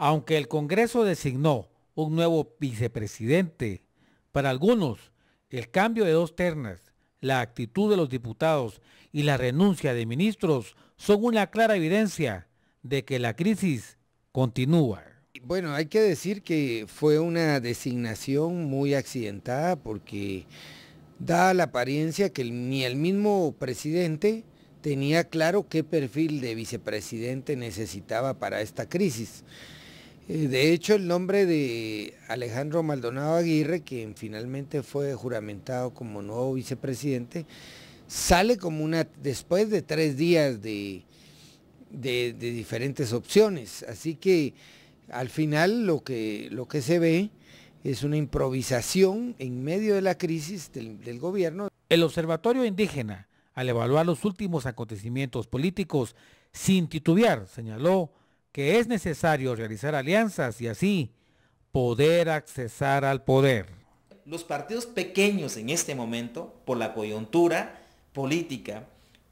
Aunque el Congreso designó un nuevo vicepresidente, para algunos el cambio de dos ternas, la actitud de los diputados y la renuncia de ministros son una clara evidencia de que la crisis continúa. Bueno, hay que decir que fue una designación muy accidentada porque da la apariencia que ni el mismo presidente tenía claro qué perfil de vicepresidente necesitaba para esta crisis. Eh, de hecho, el nombre de Alejandro Maldonado Aguirre, quien finalmente fue juramentado como nuevo vicepresidente, sale como una, después de tres días de, diferentes opciones. Así que al final lo que, lo que, se ve es una improvisación en medio de la crisis del gobierno. El Observatorio Indígena, al evaluar los últimos acontecimientos políticos, sin titubear, señaló que es necesario realizar alianzas y así poder accesar al poder. Los partidos pequeños en este momento, por la coyuntura política,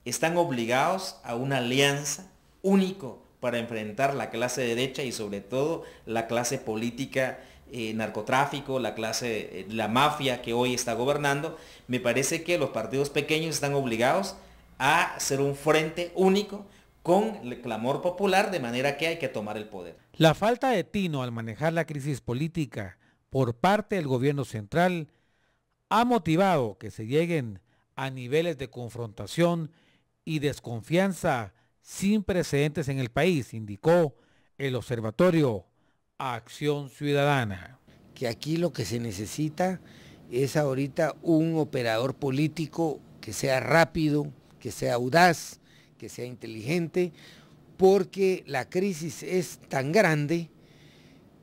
están obligados a una alianza único para enfrentar la clase derecha y sobre todo la clase política eh, narcotráfico, la clase, eh, la mafia que hoy está gobernando, me parece que los partidos pequeños están obligados a ser un frente único con el clamor popular, de manera que hay que tomar el poder. La falta de tino al manejar la crisis política por parte del gobierno central ha motivado que se lleguen a niveles de confrontación y desconfianza sin precedentes en el país, indicó el Observatorio Acción Ciudadana. Que aquí lo que se necesita es ahorita un operador político que sea rápido, que sea audaz, que sea inteligente, porque la crisis es tan grande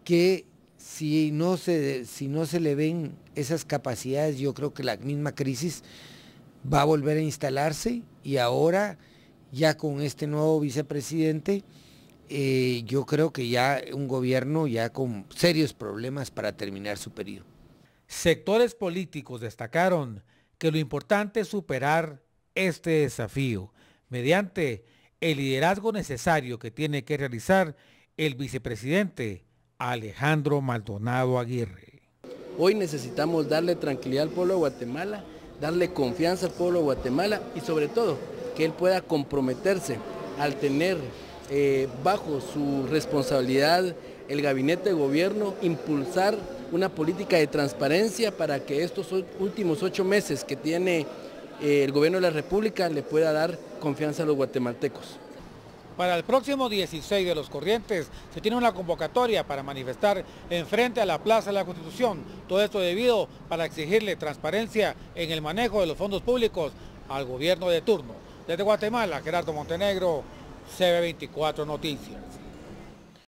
que si no se, si no se le ven esas capacidades, yo creo que la misma crisis va a volver a instalarse y ahora ya con este nuevo vicepresidente, eh, yo creo que ya un gobierno ya con serios problemas para terminar su periodo. Sectores políticos destacaron que lo importante es superar este desafío mediante el liderazgo necesario que tiene que realizar el vicepresidente Alejandro Maldonado Aguirre. Hoy necesitamos darle tranquilidad al pueblo de Guatemala, darle confianza al pueblo de Guatemala y sobre todo que él pueda comprometerse al tener eh, bajo su responsabilidad el gabinete de gobierno, impulsar una política de transparencia para que estos últimos ocho meses que tiene eh, el gobierno de la República le pueda dar confianza a los guatemaltecos. Para el próximo 16 de los Corrientes se tiene una convocatoria para manifestar en frente a la Plaza de la Constitución. Todo esto debido para exigirle transparencia en el manejo de los fondos públicos al gobierno de turno. Desde Guatemala, Gerardo Montenegro, CB24 Noticias.